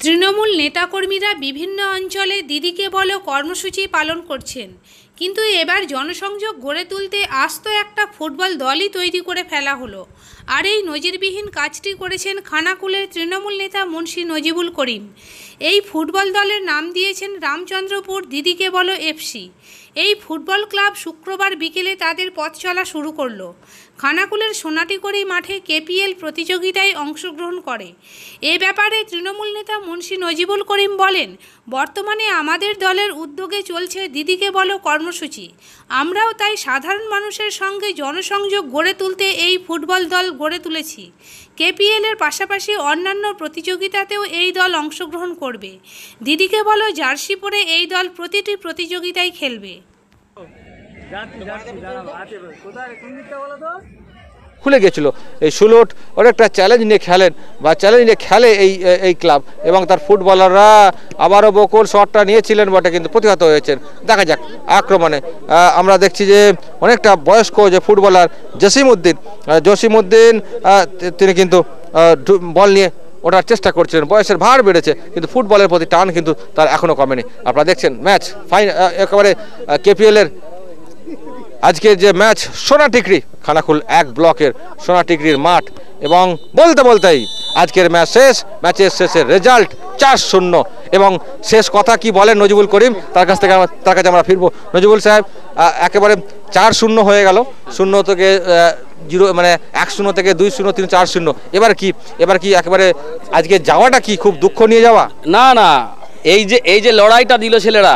তৃণমূল নেতাকর্মীরা বিভিন্ন অঞ্চলে দিদিকে বলো কর্মসূচি পালন করছেন কিন্তু এবার জনসংযোগ গড়ে তুলতে আস্ত একটা ফুটবল দলই তৈরি করে ফেলা হলো আর এই নজিরবিহীন কাজটি করেছেন খানাকুলের তৃণমূল নেতা মুন্সী নজিবুল করিম এই ফুটবল দলের নাম দিয়েছেন রামচন্দ্রপুর দিদিকে বলো এফসি এই ফুটবল ক্লাব শুক্রবার বিকেলে তাদের পথ চলা শুরু করল খানাকুলের সোনাটিকড়ি মাঠে কেপিএল প্রতিযোগিতায় অংশগ্রহণ করে এ ব্যাপারে তৃণমূল নেতা মুন্সী নজিবুল করিম বলেন বর্তমানে আমাদের দলের উদ্যোগে চলছে দিদিকে বলো কর্ম কর্মসূচি আমরাও তাই সাধারণ মানুষের সঙ্গে জনসংযোগ গড়ে তুলতে এই ফুটবল দল গড়ে তুলেছি কেপিএলের পাশাপাশি অন্যান্য প্রতিযোগিতাতেও এই দল অংশগ্রহণ করবে দিদিকে বলো জার্সি পরে এই দল প্রতিটি প্রতিযোগিতায় খেলবে খুলে গেছিল এই সুলোট অনেকটা চ্যালেঞ্জ নিয়ে খেলেন বা চ্যালেঞ্জ নিয়ে খেলে এই এই ক্লাব এবং তার ফুটবলাররা আবারও বকুল শটটা নিয়েছিলেন বটে কিন্তু প্রতিহত হয়েছেন দেখা যাক আক্রমণে আমরা দেখছি যে অনেকটা বয়স্ক যে ফুটবলার জসিম উদ্দিন জসিম উদ্দিন তিনি কিন্তু বল নিয়ে ওঠার চেষ্টা করছিলেন বয়সের ভার বেড়েছে কিন্তু ফুটবলের প্রতি টান কিন্তু তার এখনও কমেনি আপনারা দেখছেন ম্যাচ ফাইন একেবারে কেপিএলের আজকে যে ম্যাচ সোনা টিকরি খানাকুল এক ব্লকের সোনা টিকরির মাঠ এবং বলতে বলতেই আজকের ম্যাচ শেষ ম্যাচের শেষের রেজাল্ট চার শূন্য এবং শেষ কথা কি বলেন নজিবুল করিম তার কাছ থেকে তার কাছে আমরা ফিরবো নজিবুল সাহেব একেবারে চার শূন্য হয়ে গেল শূন্য থেকে জিরো মানে এক শূন্য থেকে দুই শূন্য তিন চার শূন্য এবার কি এবার কি একেবারে আজকে যাওয়াটা কি খুব দুঃখ নিয়ে যাওয়া না না এই যে এই যে লড়াইটা দিল ছেলেরা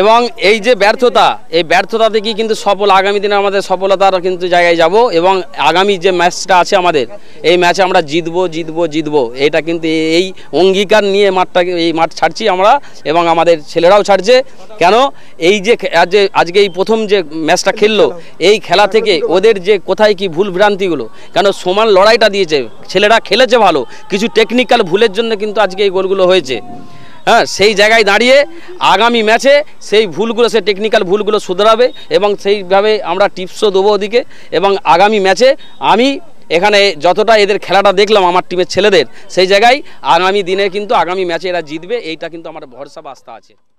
এবং এই যে ব্যর্থতা এই ব্যর্থতা থেকেই কিন্তু সফল আগামী দিনে আমাদের সফলতার কিন্তু জায়গায় যাব এবং আগামী যে ম্যাচটা আছে আমাদের এই ম্যাচে আমরা জিতবো জিতবো জিতবো এটা কিন্তু এই অঙ্গীকার নিয়ে মাঠটাকে এই মাঠ ছাড়ছি আমরা এবং আমাদের ছেলেরাও ছাড়ছে কেন এই যে আজকে এই প্রথম যে ম্যাচটা খেললো এই খেলা থেকে ওদের যে কোথায় কি ভুল ভ্রান্তিগুলো কেন সমান লড়াইটা দিয়েছে ছেলেরা খেলেছে ভালো কিছু টেকনিক্যাল ভুলের জন্য কিন্তু আজকে এই গোলগুলো হয়েছে হ্যাঁ সেই জায়গায় দাঁড়িয়ে আগামী ম্যাচে সেই ভুলগুলো সে টেকনিক্যাল ভুলগুলো শুধরাবে এবং সেইভাবে আমরা টিপসও দেবো ওদিকে এবং আগামী ম্যাচে আমি এখানে যতটা এদের খেলাটা দেখলাম আমার টিমের ছেলেদের সেই জায়গায় আগামী দিনে কিন্তু আগামী ম্যাচে এরা জিতবে এইটা কিন্তু আমার ভরসা বা আস্থা আছে